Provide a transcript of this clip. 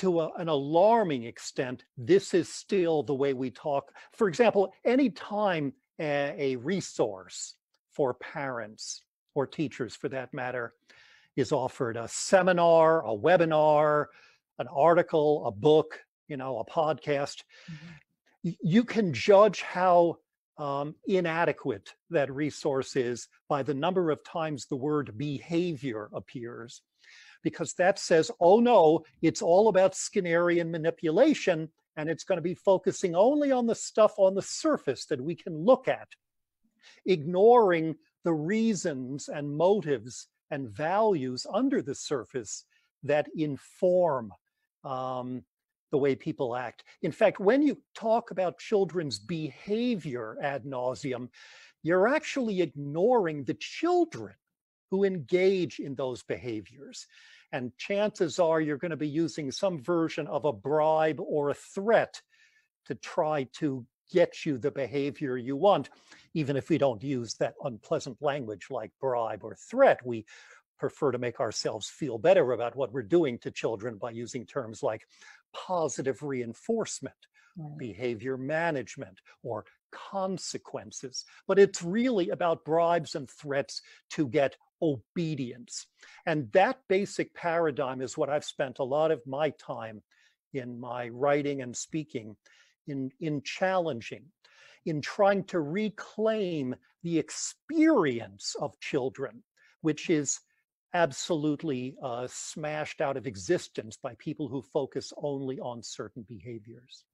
to a, an alarming extent, this is still the way we talk. For example, anytime a, a resource for parents or teachers, for that matter, is offered a seminar, a webinar, an article, a book, you know, a podcast, mm-hmm. you can judge how um, inadequate that resource is by the number of times the word behavior appears. Because that says, oh no, it's all about Skinnerian manipulation, and it's going to be focusing only on the stuff on the surface that we can look at, ignoring the reasons and motives and values under the surface that inform um, the way people act. In fact, when you talk about children's behavior ad nauseum, you're actually ignoring the children who engage in those behaviors. And chances are you're going to be using some version of a bribe or a threat to try to get you the behavior you want, even if we don't use that unpleasant language like bribe or threat. We prefer to make ourselves feel better about what we're doing to children by using terms like positive reinforcement, right. behavior management, or consequences. But it's really about bribes and threats to get obedience. And that basic paradigm is what I've spent a lot of my time in my writing and speaking in, in challenging, in trying to reclaim the experience of children, which is absolutely uh, smashed out of existence by people who focus only on certain behaviors.